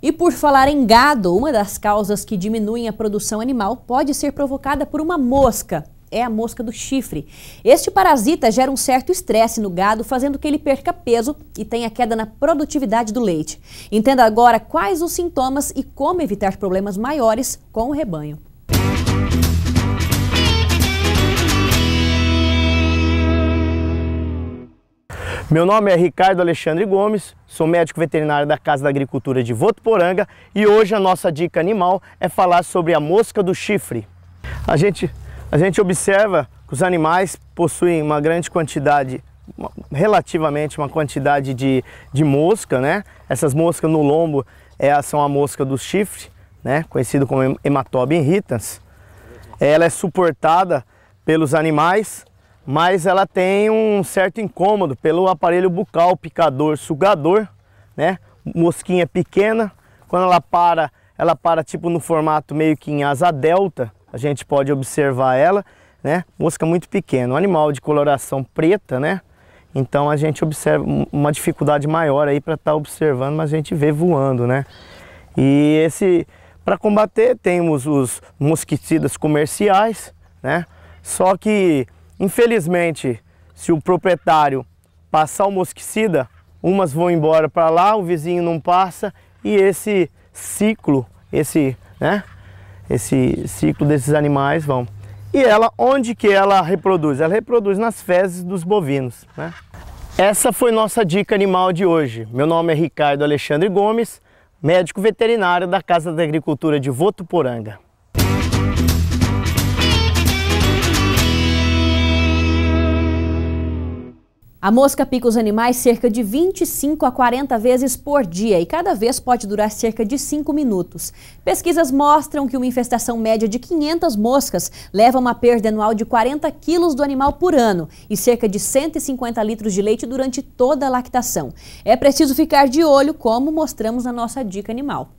E por falar em gado, uma das causas que diminuem a produção animal pode ser provocada por uma mosca. É a mosca do chifre. Este parasita gera um certo estresse no gado, fazendo que ele perca peso e tenha queda na produtividade do leite. Entenda agora quais os sintomas e como evitar problemas maiores com o rebanho. Meu nome é Ricardo Alexandre Gomes, sou médico veterinário da Casa da Agricultura de Votuporanga e hoje a nossa dica animal é falar sobre a mosca do chifre. A gente, a gente observa que os animais possuem uma grande quantidade, relativamente uma quantidade de, de mosca, né? Essas moscas no lombo é, são a mosca do chifre, né? Conhecido como hematoba irritans. Ela é suportada pelos animais mas ela tem um certo incômodo pelo aparelho bucal picador sugador, né? Mosquinha pequena, quando ela para, ela para tipo no formato meio que em asa delta, a gente pode observar ela, né? Mosca muito pequena, um animal de coloração preta, né? Então a gente observa uma dificuldade maior aí para estar tá observando, mas a gente vê voando, né? E esse para combater temos os mosquiticidas comerciais, né? Só que Infelizmente, se o proprietário passar o mosquicida, umas vão embora para lá, o vizinho não passa e esse ciclo, esse, né, esse ciclo desses animais vão. E ela, onde que ela reproduz? Ela reproduz nas fezes dos bovinos, né? Essa foi nossa dica animal de hoje. Meu nome é Ricardo Alexandre Gomes, médico veterinário da Casa da Agricultura de Votuporanga. A mosca pica os animais cerca de 25 a 40 vezes por dia e cada vez pode durar cerca de 5 minutos. Pesquisas mostram que uma infestação média de 500 moscas leva a uma perda anual de 40 quilos do animal por ano e cerca de 150 litros de leite durante toda a lactação. É preciso ficar de olho, como mostramos na nossa dica animal.